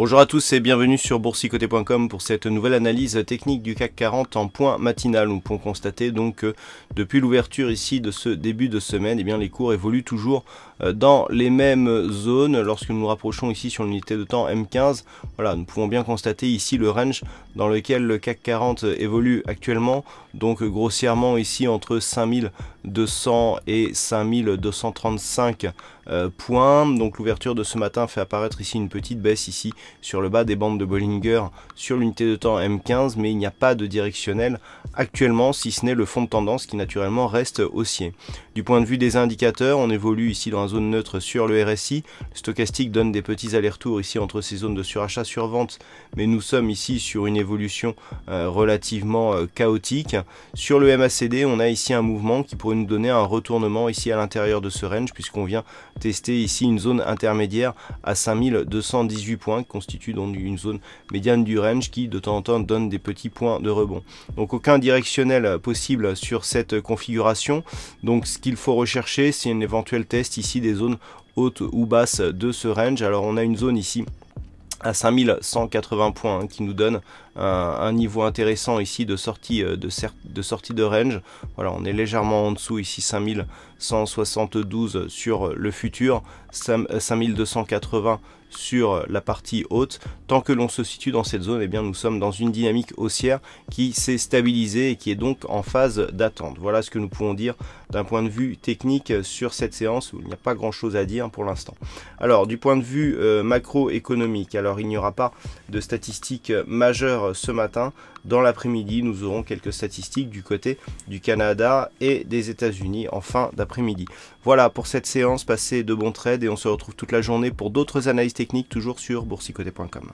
Bonjour à tous et bienvenue sur boursicoté.com pour cette nouvelle analyse technique du CAC 40 en point matinal. Nous pouvons constater donc que depuis l'ouverture ici de ce début de semaine, eh bien les cours évoluent toujours euh, dans les mêmes zones. Lorsque nous nous rapprochons ici sur l'unité de temps M15, voilà, nous pouvons bien constater ici le range dans lequel le CAC 40 évolue actuellement. Donc grossièrement ici entre 5000 200 et 5235 euh, points. Donc l'ouverture de ce matin fait apparaître ici une petite baisse ici sur le bas des bandes de Bollinger sur l'unité de temps M15, mais il n'y a pas de directionnel actuellement, si ce n'est le fond de tendance qui naturellement reste haussier. Du point de vue des indicateurs, on évolue ici dans la zone neutre sur le RSI. Le stochastique donne des petits allers-retours ici entre ces zones de surachat survente, mais nous sommes ici sur une évolution euh, relativement euh, chaotique. Sur le MACD, on a ici un mouvement qui pourrait nous donner un retournement ici à l'intérieur de ce range puisqu'on vient tester ici une zone intermédiaire à 5218 points qui constitue donc une zone médiane du range qui de temps en temps donne des petits points de rebond. Donc aucun directionnel possible sur cette configuration. Donc ce qu'il faut rechercher c'est un éventuel test ici des zones hautes ou basses de ce range. Alors on a une zone ici à 5180 points hein, qui nous donne euh, un, niveau intéressant ici de sortie euh, de, de, sortie de range. Voilà, on est légèrement en dessous ici 5172 sur le futur, 5280 euh, sur la partie haute. Tant que l'on se situe dans cette zone, et eh bien nous sommes dans une dynamique haussière qui s'est stabilisée et qui est donc en phase d'attente. Voilà ce que nous pouvons dire d'un point de vue technique sur cette séance où il n'y a pas grand chose à dire pour l'instant. Alors du point de vue macroéconomique, alors alors il n'y aura pas de statistiques majeures ce matin. Dans l'après-midi, nous aurons quelques statistiques du côté du Canada et des États-Unis en fin d'après-midi. Voilà pour cette séance, passez de bons trades et on se retrouve toute la journée pour d'autres analyses techniques toujours sur boursicoté.com.